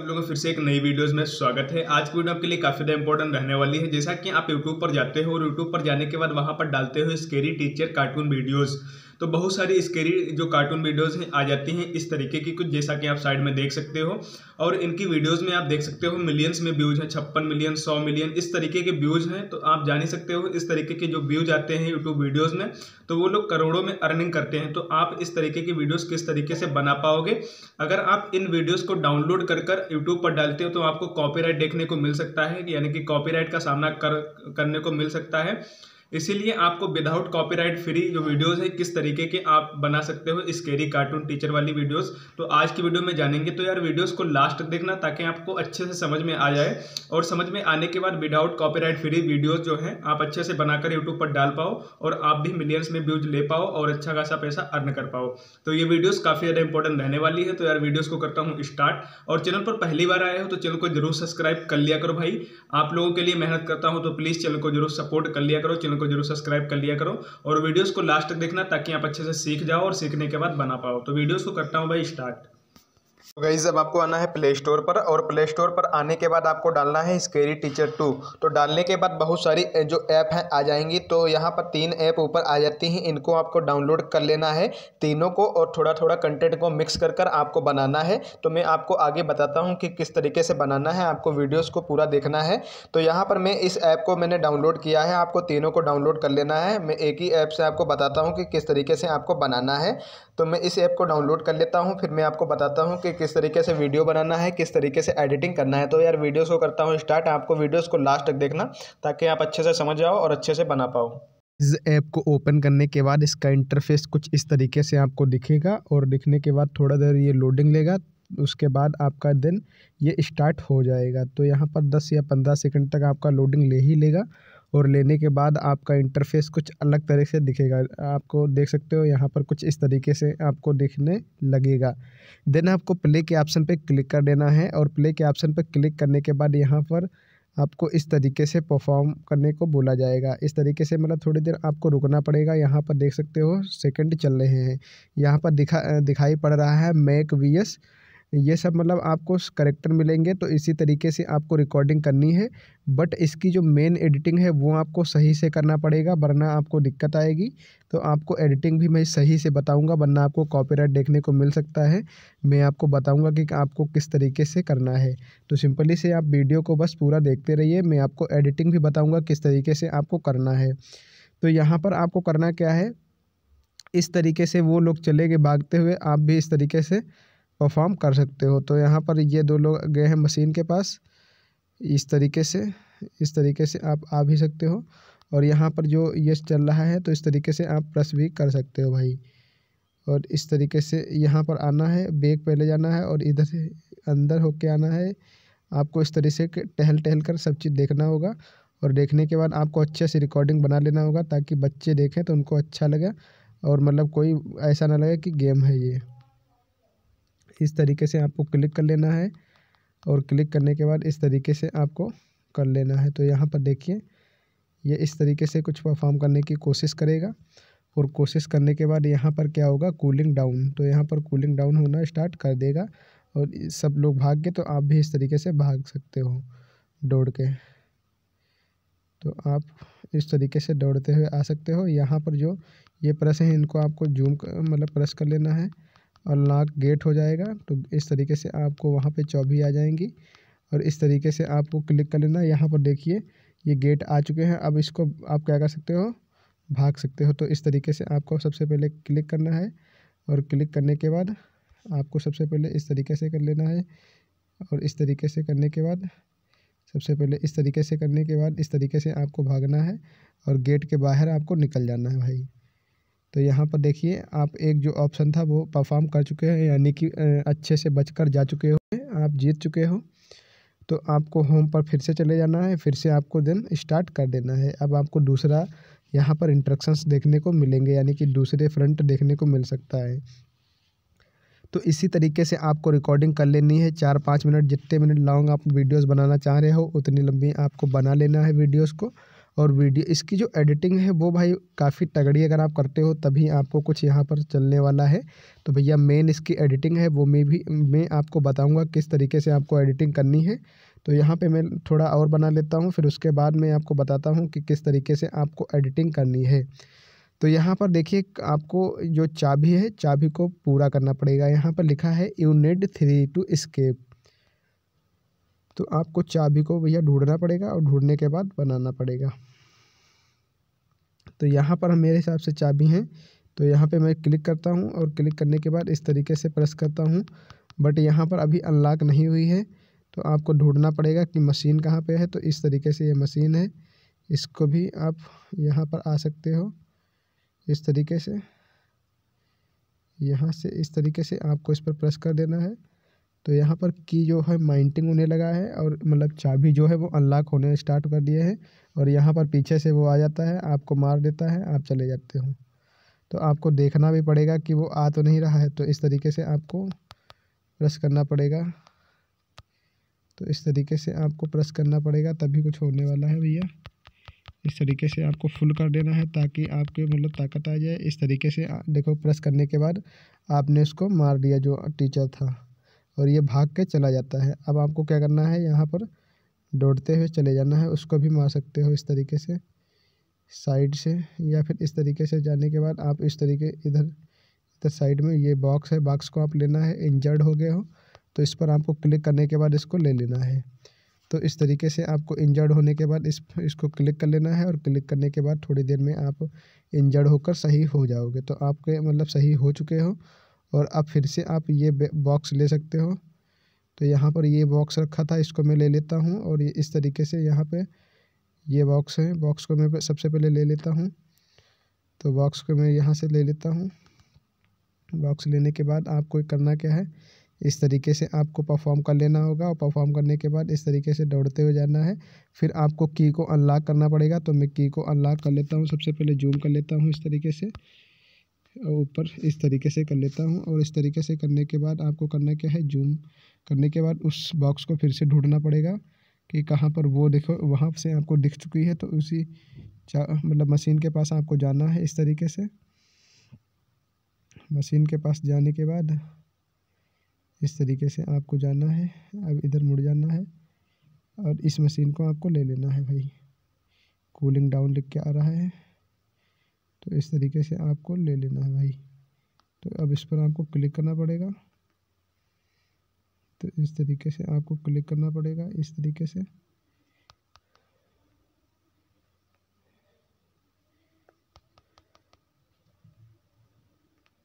आप लोगों को फिर से एक नई वीडियोस में स्वागत है आज की वीडियो आपके लिए काफ़ी ज़्यादा इंपॉर्टेंट रहने वाली है जैसा कि आप यूट्यूब पर जाते हो और यूट्यूब पर जाने के बाद वहाँ पर डालते हो स्केरी टीचर कार्टून वीडियोज़ तो बहुत सारी स्केरी जो कार्टून वीडियोस हैं आ जाती हैं इस तरीके की कुछ जैसा कि आप साइड में देख सकते हो और इनकी वीडियोस में आप देख सकते हो मिलियंस में व्यूज हैं छप्पन मिलियन सौ मिलियन इस तरीके के व्यूज हैं तो आप जान ही सकते हो इस तरीके के जो व्यूज आते हैं यूट्यूब वीडियोज़ में तो वो लोग करोड़ों में अर्निंग करते हैं तो आप इस तरीके की वीडियोज़ किस तरीके से बना पाओगे अगर आप इन वीडियोज़ को डाउनलोड कर कर यूट्यूब पर डालते हो तो आपको कॉपी देखने को मिल सकता है यानी कि कॉपी का सामना कर करने को मिल सकता है इसीलिए आपको विदाउट कॉपीराइट फ्री जो वीडियोस है किस तरीके के आप बना सकते हो स्केरी कार्टून टीचर वाली वीडियोस तो आज की वीडियो में जानेंगे तो यार वीडियोस को लास्ट देखना ताकि आपको अच्छे से समझ में आ जाए और समझ में आने के बाद विदाउट कॉपीराइट फ्री वीडियोस जो है आप अच्छे से बनाकर यूट्यूब पर डाल पाओ और आप भी मिलियंस में व्यूज ले पाओ और अच्छा खासा पैसा अर्न कर पाओ तो ये वीडियोज़ काफ़ी ज़्यादा इंपॉर्टेंट रहने वाली है तो यार वीडियोज़ को करता हूँ स्टार्ट और चैनल पर पहली बार आए हो तो चैनल को जरूर सब्सक्राइब कर लिया करो भाई आप लोगों के लिए मेहनत करता हूँ तो प्लीज़ चैनल को जरूर सपोर्ट कर लिया करो चैनल को जरूर सब्सक्राइब कर लिया करो और वीडियोस को लास्ट तक देखना ताकि आप अच्छे से सीख जाओ और सीखने के बाद बना पाओ तो वीडियोस को करता हूँ भाई स्टार्ट तो गई अब आपको आना है प्ले स्टोर पर और प्ले स्टोर पर आने के बाद आपको डालना है स्केरी टीचर टू तो डालने के बाद बहुत सारी जो ऐप हैं आ जाएंगी तो यहाँ पर तीन ऐप ऊपर आ जाती हैं इनको आपको डाउनलोड कर लेना है तीनों को और थोड़ा थोड़ा कंटेंट को मिक्स कर कर आपको बनाना है तो मैं आपको आगे बताता हूँ कि किस तरीके से बनाना है आपको वीडियोज़ को पूरा देखना है तो यहाँ पर मैं इस ऐप को मैंने डाउनलोड किया है आपको तीनों को डाउनलोड कर लेना है मैं एक ही ऐप से आपको बताता हूँ कि किस तरीके से आपको बनाना है तो मैं इस ऐप को डाउनलोड कर लेता हूँ फिर मैं आपको बताता हूँ कि किस तरीके से वीडियो बनाना है किस तरीके से एडिटिंग करना है तो यार वीडियोज़ को करता हूँ स्टार्ट आपको वीडियोज़ को लास्ट तक देखना ताकि आप अच्छे से समझ जाओ और अच्छे से बना पाओ इस ऐप को ओपन करने के बाद इसका इंटरफेस कुछ इस तरीके से आपको दिखेगा और दिखने के बाद थोड़ा देर ये लोडिंग लेगा उसके बाद आपका दिन ये स्टार्ट हो जाएगा तो यहाँ पर 10 या 15 सेकंड तक आपका लोडिंग ले ही लेगा और लेने के बाद आपका इंटरफेस कुछ अलग तरह से दिखेगा आपको देख सकते हो यहाँ पर कुछ इस तरीके से आपको दिखने लगेगा देन आपको प्ले के ऑप्शन पर क्लिक कर देना है और प्ले के ऑप्शन पर क्लिक करने के बाद यहाँ पर आपको इस तरीके से परफॉर्म करने को बोला जाएगा इस तरीके से मतलब थोड़ी देर आपको रुकना पड़ेगा यहाँ पर देख सकते हो सेकंड चल रहे हैं यहाँ पर दिखा दिखाई पड़ रहा है मैक वी एस ये सब मतलब आपको करेक्टर मिलेंगे तो इसी तरीके से आपको रिकॉर्डिंग करनी है बट इसकी जो मेन एडिटिंग है वो आपको सही से करना पड़ेगा वरना आपको दिक्कत आएगी तो आपको एडिटिंग भी मैं सही से बताऊंगा वरना आपको कॉपीराइट देखने को मिल सकता है मैं आपको बताऊंगा कि आपको किस तरीके से करना है तो सिंपली से आप वीडियो को बस पूरा देखते रहिए मैं आपको एडिटिंग भी बताऊँगा किस तरीके से आपको करना है तो यहाँ पर आपको करना क्या है इस तरीके से वो लोग चले गए भागते हुए आप भी इस तरीके से परफॉर्म कर सकते हो तो यहाँ पर ये दो लोग गए हैं मशीन के पास इस तरीके से इस तरीके से आप आ भी सकते हो और यहाँ पर जो ये चल रहा है तो इस तरीके से आप प्रेस भी कर सकते हो भाई और इस तरीके से यहाँ पर आना है बैग पहले जाना है और इधर से अंदर होके आना है आपको इस तरीके से टहल टहल कर सब चीज़ देखना होगा और देखने के बाद आपको अच्छे से रिकॉर्डिंग बना लेना होगा ताकि बच्चे देखें तो उनको अच्छा लगे और मतलब कोई ऐसा ना लगे कि गेम है ये इस तरीके से आपको क्लिक कर लेना है और क्लिक करने के बाद इस तरीके से आपको कर लेना है तो यहाँ पर देखिए ये इस तरीके से कुछ परफॉर्म करने की कोशिश करेगा और कोशिश करने के बाद यहाँ पर क्या होगा कूलिंग डाउन तो यहाँ पर कूलिंग डाउन होना स्टार्ट कर देगा और सब लोग भाग गए तो आप भी इस तरीके से भाग सकते हो दौड़ के तो आप इस तरीके से दौड़ते हुए आ सकते हो यहाँ पर जो ये प्रेस है इनको आपको जूम मतलब प्रेस कर लेना है और लॉक गेट हो जाएगा तो इस तरीके से आपको वहाँ पे चौबी आ जाएंगी और इस तरीके से आपको क्लिक कर लेना यहाँ पर देखिए ये गेट आ चुके हैं अब इसको आप क्या कर सकते हो भाग सकते हो तो इस तरीके से आपको सबसे पहले क्लिक करना है और क्लिक करने के बाद आपको सबसे पहले इस तरीके से कर लेना है और इस तरीके से करने के बाद सबसे पहले इस तरीके से करने के बाद इस तरीके से आपको भागना है और गेट के बाहर आपको निकल जाना है भाई तो यहाँ पर देखिए आप एक जो ऑप्शन था वो परफॉर्म कर चुके हैं यानी कि अच्छे से बचकर जा चुके हो आप जीत चुके हो तो आपको होम पर फिर से चले जाना है फिर से आपको दिन स्टार्ट कर देना है अब आपको दूसरा यहाँ पर इंट्रक्शंस देखने को मिलेंगे यानी कि दूसरे फ्रंट देखने को मिल सकता है तो इसी तरीके से आपको रिकॉर्डिंग कर लेनी है चार पाँच मिनट जितने मिनट लॉन्ग आप वीडियोस बनाना चाह रहे हो उतनी लंबी आपको बना लेना है वीडियोस को और वीडियो इसकी जो एडिटिंग है वो भाई काफ़ी तगड़ी अगर आप करते हो तभी आपको कुछ यहाँ पर चलने वाला है तो भैया मेन इसकी एडिटिंग है वो मैं भी मैं आपको बताऊँगा किस तरीके से आपको एडिटिंग करनी है तो यहाँ पे मैं थोड़ा और बना लेता हूँ फिर उसके बाद मैं आपको बताता हूँ कि किस तरीके से आपको एडिटिंग करनी है तो यहाँ पर देखिए आपको जो चाबी है चाबी को पूरा करना पड़ेगा यहाँ पर लिखा है यूनिट थ्री टू स्केप तो आपको चाबी को भैया ढूंढना पड़ेगा और ढूंढने के बाद बनाना पड़ेगा तो यहाँ पर हम मेरे हिसाब से चाबी हैं तो यहाँ पे मैं क्लिक करता हूँ और क्लिक करने के बाद इस तरीके से प्रेस करता हूँ बट यहाँ पर अभी अनलॉक नहीं हुई है तो आपको ढूंढना पड़ेगा कि मशीन कहाँ पे है तो इस तरीके से ये मशीन है इसको भी आप यहाँ पर आ सकते हो इस तरीके से यहाँ से इस तरीके से आपको इस पर प्रेस कर देना है तो यहाँ पर की जो है माइंटिंग होने लगा है और मतलब चाबी जो है वो अनलॉक होने स्टार्ट कर दिए हैं और यहाँ पर पीछे से वो आ जाता है आपको मार देता है आप चले जाते हो तो आपको देखना भी पड़ेगा कि वो आ तो नहीं रहा है तो इस तरीके से आपको प्रेस करना पड़ेगा तो इस तरीके से आपको प्रेस करना पड़ेगा तभी कुछ होने वाला है भैया इस तरीके से आपको फुल कर देना है ताकि आपके मतलब ताकत आ जाए इस तरीके से देखो प्रेस करने के बाद आपने उसको मार दिया जो टीचर था और ये भाग के चला जाता है अब आपको क्या करना है यहाँ पर दौड़ते हुए चले जाना है उसको भी मार सकते हो इस तरीके से साइड से या फिर इस तरीके से जाने के बाद आप इस तरीके इधर इधर साइड में ये बॉक्स है बॉक्स को आप लेना है इंजर्ड हो गए हो तो इस पर आपको क्लिक करने के बाद इसको ले लेना है तो इस तरीके से आपको इंजर्ड होने के बाद इस इसको क्लिक कर लेना है और क्लिक करने के बाद थोड़ी देर में आप इंजर्ड होकर सही हो जाओगे तो आपके मतलब सही हो चुके हो और अब फिर से आप ये बॉक्स ले सकते हो तो यहाँ पर ये बॉक्स रखा था इसको मैं ले लेता हूँ और ये इस तरीके से यहाँ पे ये बॉक्स है बॉक्स को मैं सबसे पहले ले लेता हूँ तो बॉक्स को मैं यहाँ से ले लेता हूँ बॉक्स लेने के बाद आपको करना क्या है इस तरीके से आपको परफॉर्म कर लेना होगा और परफॉर्म करने के बाद इस तरीके से दौड़ते हुए जाना है फिर आपको की को अनलॉक करना पड़ेगा तो मैं की को अनलॉक कर लेता हूँ सबसे पहले जूम कर लेता हूँ इस तरीके से ऊपर इस तरीके से कर लेता हूँ और इस तरीके से करने के बाद आपको करना क्या है जूम करने के बाद उस बॉक्स को फिर से ढूंढना पड़ेगा कि कहाँ पर वो देखो वहाँ से आपको दिख चुकी है तो उसी मतलब मशीन के पास आपको जाना है इस तरीके से मशीन के पास जाने के बाद इस तरीके से आपको जाना है अब इधर मुड़ जाना है और इस मशीन को आपको ले लेना है भाई कूलिंग डाउन लिख के आ रहा है तो इस तरीके से आपको ले लेना है भाई तो अब इस पर आपको क्लिक करना पड़ेगा तो इस तरीके से आपको क्लिक करना पड़ेगा इस तरीके से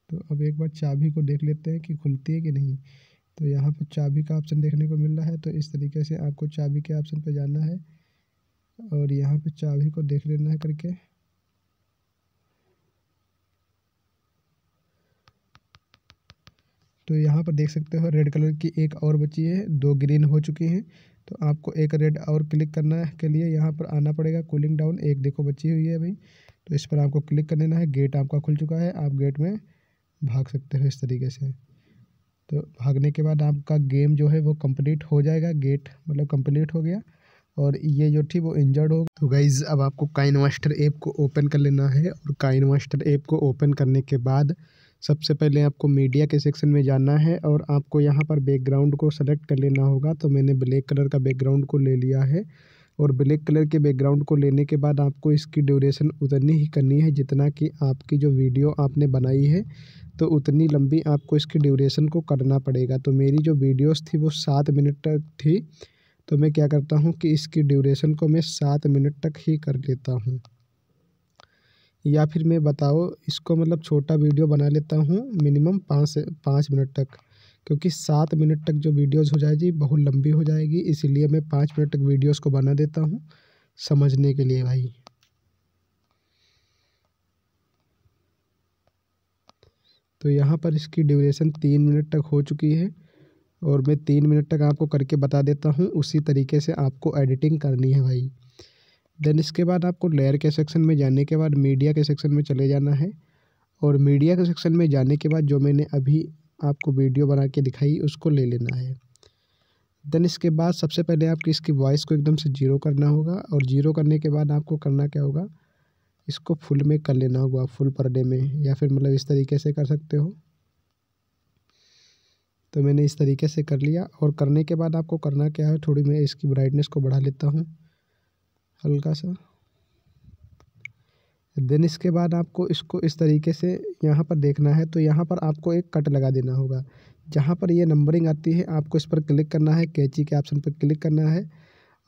तो अब एक बार चाबी को देख लेते हैं कि खुलती है कि नहीं तो यहाँ पर चाबी का ऑप्शन देखने को मिल रहा है तो इस तरीके से आपको चाबी के ऑप्शन पर जाना है और यहाँ पे चाबी को देख लेना है करके तो यहाँ पर देख सकते हो रेड कलर की एक और बची है दो ग्रीन हो चुकी हैं तो आपको एक रेड और क्लिक करना के लिए यहाँ पर आना पड़ेगा कूलिंग डाउन एक देखो बची हुई है भाई तो इस पर आपको क्लिक कर लेना है गेट आपका खुल चुका है आप गेट में भाग सकते हो इस तरीके से तो भागने के बाद आपका गेम जो है वो कंप्लीट हो जाएगा गेट मतलब कंप्लीट हो गया और ये जो थी वो इंजर्ड हो तो गाइज़ अब आपको काइन मास्टर ऐप को ओपन कर लेना है और काइन मास्टर ऐप को ओपन करने के बाद सबसे पहले आपको मीडिया के सेक्शन में जाना है और आपको यहाँ पर बैकग्राउंड को सेलेक्ट कर लेना होगा तो मैंने ब्लैक कलर का बैकग्राउंड को ले लिया है और ब्लैक कलर के बैकग्राउंड को लेने के बाद आपको इसकी ड्यूरेशन उतनी ही करनी है जितना कि आपकी जो वीडियो आपने बनाई है तो उतनी लंबी आपको इसकी ड्यूरेशन को करना पड़ेगा तो मेरी जो वीडियोस थी वो सात मिनट तक थी तो मैं क्या करता हूँ कि इसकी ड्यूरेशन को मैं सात मिनट तक ही कर लेता हूँ या फिर मैं बताओ इसको मतलब छोटा वीडियो बना लेता हूँ मिनिमम पाँच से पाँच मिनट तक क्योंकि सात मिनट तक जो वीडियोज़ हो जाएगी बहुत लंबी हो जाएगी इसीलिए मैं पाँच मिनट तक वीडियोज़ को बना देता हूँ समझने के लिए भाई तो यहाँ पर इसकी ड्यूरेशन तीन मिनट तक हो चुकी है और मैं तीन मिनट तक आपको करके बता देता हूँ उसी तरीके से आपको एडिटिंग करनी है भाई देन इसके बाद आपको लेयर के सेक्शन में जाने के बाद मीडिया के सेक्शन में चले जाना है और मीडिया के सेक्शन में जाने के बाद जो मैंने अभी आपको वीडियो बना के दिखाई उसको ले लेना है देन इसके बाद सबसे पहले आपकी इसकी वॉइस को एकदम से जीरो करना होगा और जीरो करने के बाद आपको करना क्या होगा इसको फुल में कर लेना होगा फुल पर्दे में या फिर मतलब इस तरीके से कर सकते हो तो मैंने इस तरीके से कर लिया और करने के बाद आपको करना क्या है थोड़ी मैं इसकी ब्राइटनेस को बढ़ा लेता हूँ हल्का सा देन इसके बाद आपको इसको इस तरीके से यहाँ पर देखना है तो यहाँ पर आपको एक कट लगा देना होगा जहाँ पर ये नंबरिंग आती है आपको इस पर क्लिक करना है कैची के ऑप्शन पर क्लिक करना है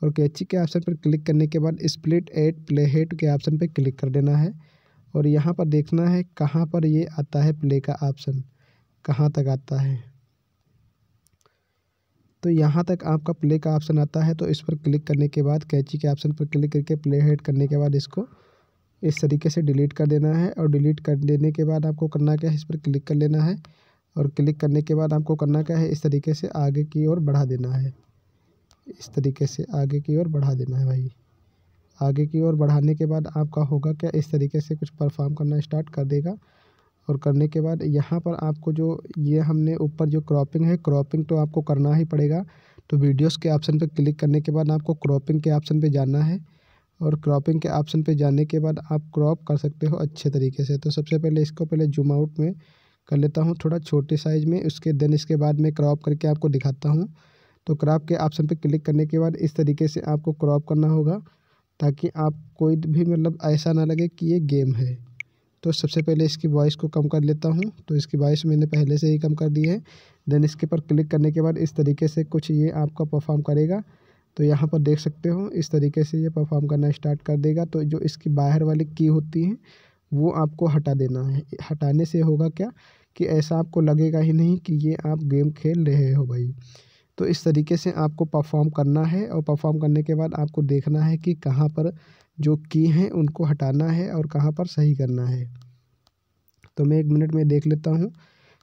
और कैची के ऑप्शन पर क्लिक करने के बाद स्प्लिट एट प्ले हेड के ऑप्शन पर क्लिक कर देना है और यहाँ पर देखना है कहाँ पर ये आता है प्ले का ऑप्शन कहाँ तक आता है तो यहाँ तक आपका प्ले का ऑप्शन आता है तो इस पर क्लिक करने के बाद कैची के ऑप्शन पर क्लिक करके प्ले हेड करने के बाद इसको इस तरीके से डिलीट कर देना है और डिलीट कर देने के बाद आपको करना क्या है इस पर क्लिक कर लेना है और क्लिक करने के बाद आपको करना क्या है इस तरीके से आगे की ओर बढ़ा देना है इस तरीके से आगे की ओर बढ़ा देना है भाई आगे की ओर बढ़ाने के बाद आपका होगा क्या इस तरीके से कुछ परफॉर्म करना स्टार्ट कर देगा और करने के बाद यहाँ पर आपको जो ये हमने ऊपर जो क्रॉपिंग है क्रॉपिंग तो आपको करना ही पड़ेगा तो वीडियोस के ऑप्शन पर क्लिक करने के बाद आपको क्रॉपिंग के ऑप्शन पर जाना है और क्रॉपिंग के ऑप्शन पर जाने के बाद आप क्रॉप कर सकते हो अच्छे तरीके से तो सबसे पहले इसको पहले जूम आउट में कर लेता हूँ थोड़ा छोटे साइज़ में उसके देन इसके बाद मैं क्रॉप करके आपको दिखाता हूँ तो क्रॉप के ऑप्शन पर क्लिक करने के बाद इस तरीके से आपको क्रॉप करना होगा ताकि आप कोई भी मतलब ऐसा ना लगे कि ये गेम है तो सबसे पहले इसकी वॉइस को कम कर लेता हूँ तो इसकी वॉइस मैंने पहले से ही कम कर दी है देन इसके पर क्लिक करने के बाद इस तरीके से कुछ ये आपका परफॉर्म करेगा तो यहाँ पर देख सकते हो इस तरीके से ये परफॉर्म करना स्टार्ट कर देगा तो जो इसकी बाहर वाली की होती है वो आपको हटा देना है हटाने से होगा क्या कि ऐसा आपको लगेगा ही नहीं कि ये आप गेम खेल रहे हो भाई तो इस तरीके से आपको परफॉर्म करना है और परफॉर्म करने के बाद आपको देखना है कि कहाँ पर जो की हैं उनको हटाना है और कहाँ पर सही करना है तो मैं एक मिनट में देख लेता हूँ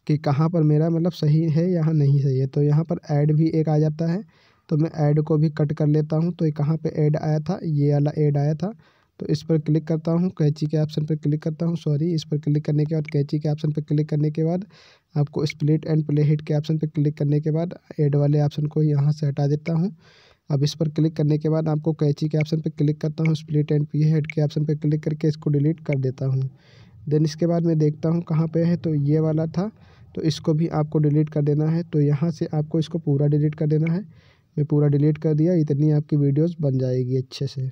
कि कहाँ पर मेरा मतलब सही है यहाँ नहीं सही है तो यहाँ पर ऐड भी एक आ जाता है तो मैं ऐड को भी कट कर लेता हूँ तो कहाँ पर ऐड आया था ये वाला ऐड आया था तो इस पर क्लिक करता हूँ कैची के ऑप्शन पर क्लिक करता हूँ सॉरी इस पर क्लिक करने के बाद कैची के ऑप्शन पर क्लिक करने के बाद आपको स्प्लिट एंड प्ले हिट के ऑप्शन पर क्लिक करने के बाद ऐड वाले ऑप्शन को यहाँ से हटा देता हूँ अब इस पर क्लिक करने के बाद आपको कैची के ऑप्शन पर क्लिक करता हूँ स्प्लिट एंड पी हेड के ऑप्शन पर क्लिक करके इसको डिलीट कर देता हूँ देन इसके बाद मैं देखता हूँ कहाँ पे है तो ये वाला था तो इसको भी आपको डिलीट कर देना है तो यहाँ से आपको इसको पूरा डिलीट कर देना है मैं पूरा डिलीट कर दिया इतनी आपकी वीडियोस बन जाएगी अच्छे से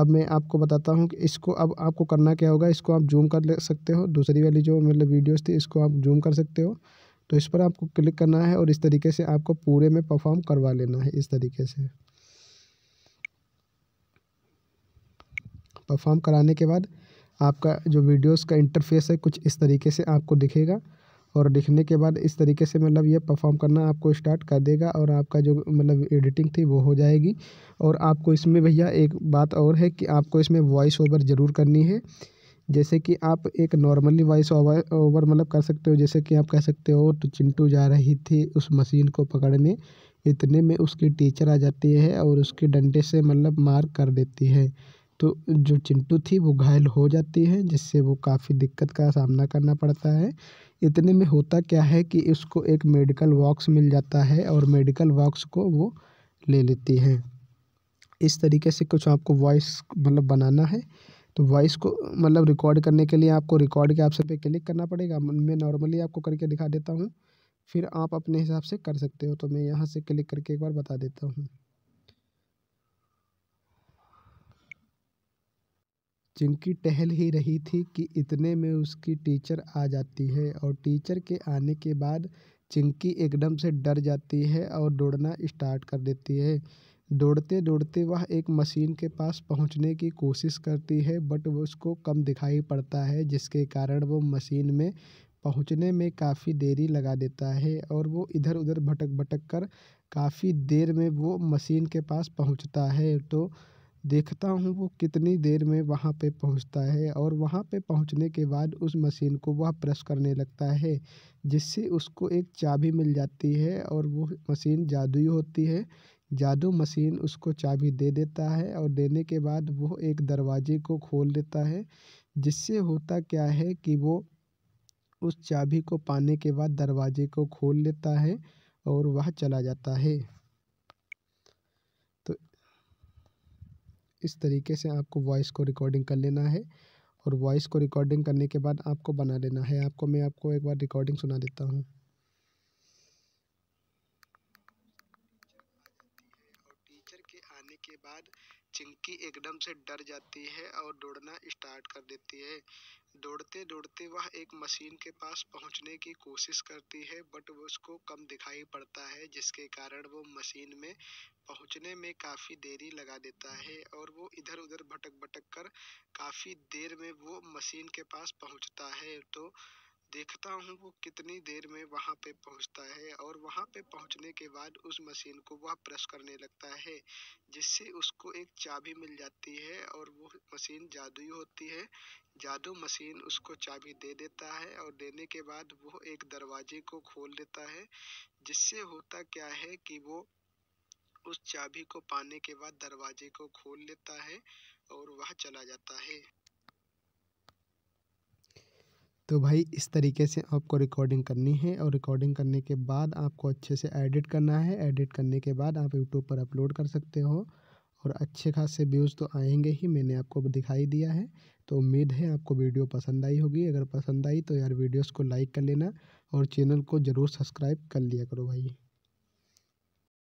अब मैं आपको बताता हूँ कि इसको अब आपको करना क्या होगा इसको आप जूम कर ले सकते हो दूसरी वाली जो मतलब वीडियोस थी इसको आप जूम कर सकते हो तो इस पर आपको क्लिक करना है और इस तरीके से आपको पूरे में परफॉर्म करवा लेना है इस तरीके से परफॉर्म कराने के बाद आपका जो वीडियोस का इंटरफेस है कुछ इस तरीके से आपको दिखेगा और दिखने के बाद इस तरीके से मतलब ये परफॉर्म करना आपको स्टार्ट कर देगा और आपका जो मतलब एडिटिंग थी वो हो जाएगी और आपको इसमें भैया एक बात और है कि आपको इसमें वॉइस ओवर ज़रूर करनी है जैसे कि आप एक नॉर्मली वॉइस ओवर ओवर मतलब कर सकते हो जैसे कि आप कह सकते हो तो चिंटू जा रही थी उस मशीन को पकड़ने इतने में उसकी टीचर आ जाती है और उसके डंडे से मतलब मार कर देती है तो जो चिंटू थी वो घायल हो जाती है जिससे वो काफ़ी दिक्कत का सामना करना पड़ता है इतने में होता क्या है कि उसको एक मेडिकल बॉक्स मिल जाता है और मेडिकल बॉक्स को वो ले लेती है इस तरीके से कुछ आपको वॉइस मतलब बनाना है तो वॉइस को मतलब रिकॉर्ड करने के लिए आपको रिकॉर्ड के ऑप्शन पे क्लिक करना पड़ेगा मैं नॉर्मली आपको करके दिखा देता हूँ फिर आप अपने हिसाब से कर सकते हो तो मैं यहाँ से क्लिक करके एक बार बता देता हूँ चिंकी टहल ही रही थी कि इतने में उसकी टीचर आ जाती है और टीचर के आने के बाद चिंकी एकदम से डर जाती है और दौड़ना स्टार्ट कर देती है दौड़ते दौड़ते वह एक मशीन के पास पहुँचने की कोशिश करती है बट वो उसको कम दिखाई पड़ता है जिसके कारण वो मशीन में पहुँचने में काफ़ी देरी लगा देता है और वो इधर उधर भटक भटक कर काफ़ी देर में वो मशीन के पास पहुँचता है तो देखता हूँ वो कितनी देर में वहाँ पे पहुँचता है और वहाँ पे पहुँचने के बाद उस मशीन को वह प्रेस करने लगता है जिससे उसको एक चाबी मिल जाती है और वो मशीन जादुई होती है जादू मशीन उसको चाबी दे देता है और देने के बाद वो एक दरवाजे को खोल देता है जिससे होता क्या है कि वो उस चाबी को पाने के बाद दरवाजे को खोल लेता है और वह चला जाता है तो इस तरीके से आपको वॉइस को रिकॉर्डिंग कर लेना है और वॉइस को रिकॉर्डिंग करने के बाद आपको बना लेना है आपको मैं आपको एक बार रिकॉर्डिंग सुना देता हूँ चिंकी एकदम से डर जाती है और दौड़ना स्टार्ट कर देती है दौड़ते दौड़ते वह एक मशीन के पास पहुंचने की कोशिश करती है बट वो उसको कम दिखाई पड़ता है जिसके कारण वो मशीन में पहुंचने में काफ़ी देरी लगा देता है और वो इधर उधर भटक भटक कर काफ़ी देर में वो मशीन के पास पहुंचता है तो देखता हूँ वो कितनी देर में वहाँ पे पहुँचता है और वहाँ पे पहुँचने के बाद उस मशीन को वह प्रेस करने लगता है जिससे उसको एक चाबी मिल जाती है और वो मशीन जादुई होती है जादू मशीन उसको चाबी दे देता है और देने के बाद वो एक दरवाजे को खोल देता है जिससे होता क्या है कि वो उस चाबी को पाने के बाद दरवाजे को खोल लेता है और वह चला जाता है तो भाई इस तरीके से आपको रिकॉर्डिंग करनी है और रिकॉर्डिंग करने के बाद आपको अच्छे से एडिट करना है एडिट करने के बाद आप यूट्यूब पर अपलोड कर सकते हो और अच्छे खासे व्यूज़ तो आएंगे ही मैंने आपको दिखाई दिया है तो उम्मीद है आपको वीडियो पसंद आई होगी अगर पसंद आई तो यार वीडियोस को लाइक कर लेना और चैनल को ज़रूर सब्सक्राइब कर लिया करो भाई